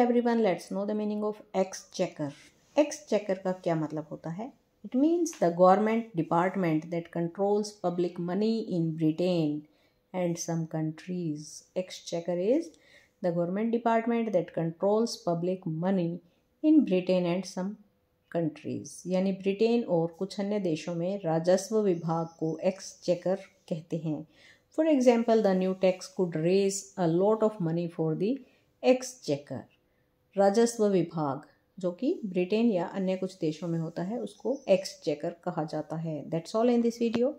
every everyone let's know the meaning of exchequer exchequer का क्या मतलब होता है it means the government department that controls public money in Britain some countries exchequer is the government department that controls public money in Britain and some countries यानी Britain और कुछ अन्य देशों में राजस्व विभाग को एक्स चेकर कहते हैं for example the new tax could raise a lot of money for the exchequer राजस्व विभाग जो कि ब्रिटेन या अन्य कुछ देशों में होता है उसको एक्सचेकर कहा जाता है that's all in this video